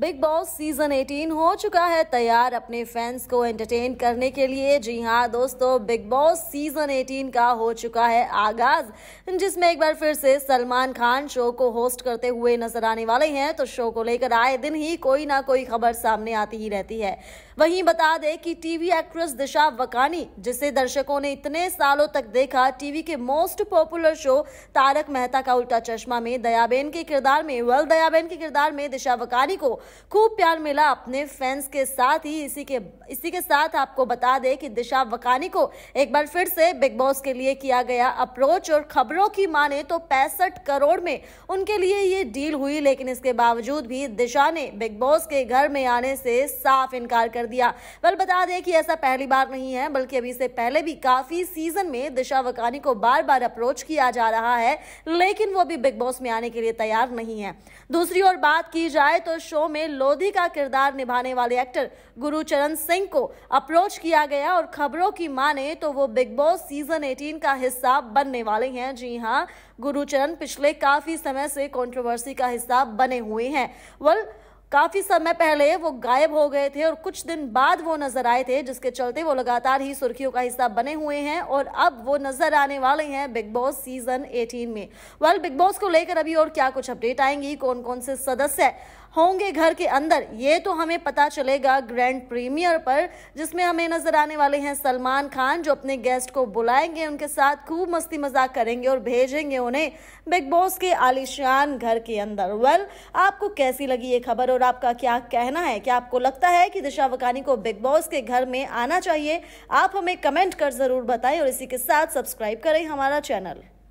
big boss season 18 हो चुका है तैयार अपने फैंस को एंटरटेन करने के लिए जी हाँ दोस्तों बिग बॉस सीजन 18 का हो चुका है आगाज जिसमें एक बार फिर से सलमान खान शो को होस्ट करते हुए नजर आने वाले हैं तो शो को लेकर आए दिन ही कोई ना कोई खबर सामने आती ही रहती है वहीं बता दें कि टीवी एक्ट्रेस दिशा वकानी जिसे दर्शकों ने इतने सालों तक देखा टीवी के most popular show Taarak Mehta Ka Ooltah चश्मा में दयाबेन के किरदार में वर्ल्ड दयाबेन के किरदार में दिशा वकानी को खूब प्यार मिला अपने फैंस के साथ ही इसी के इसी के साथ आपको बता दें कि दिशा वकानी को एक बार फिर से बिग बॉस के लिए किया गया अप्रोच और खबरों की माने तो पैंसठ करोड़ में उनके लिए ये डील हुई लेकिन इसके बावजूद भी दिशा ने बिग बॉस के घर में आने से साफ इनकार कर दिया वेल बता दें कि ऐसा पहली बार नहीं है बल्कि अभी से पहले भी काफी सीजन में दिशा वकानी को बार बार अप्रोच किया जा रहा है लेकिन वो अभी बिग बॉस में आने के लिए तैयार नहीं है दूसरी ओर बात की जाए तो शो में में लोधी का किरदार निभाने वाले एक्टर गुरुचरण सिंह को अप्रोच किया गया और खबरों की माने तो वो बिग बॉस सीजन 18 का हिस्सा बनने वाले हैं जी हाँ गुरुचरण पिछले काफी समय से कंट्रोवर्सी का हिस्सा बने हुए हैं वल काफी समय पहले वो गायब हो गए थे और कुछ दिन बाद वो नजर आए थे जिसके चलते वो लगातार ही सुर्खियों का हिस्सा बने हुए हैं और अब वो नजर आने वाले हैं बिग बॉस सीजन 18 में वेल बिग बॉस को लेकर अभी और क्या कुछ अपडेट आएंगी कौन कौन से सदस्य होंगे घर के अंदर ये तो हमें पता चलेगा ग्रैंड प्रीमियर पर जिसमें हमें नजर आने वाले हैं सलमान खान जो अपने गेस्ट को बुलाएंगे उनके साथ खूब मस्ती मजाक करेंगे और भेजेंगे उन्हें बिग बॉस के आलिशान घर के अंदर वेल आपको कैसी लगी ये खबर और आपका क्या कहना है क्या आपको लगता है कि दिशा वकानी को बिग बॉस के घर में आना चाहिए आप हमें कमेंट कर जरूर बताएं और इसी के साथ सब्सक्राइब करें हमारा चैनल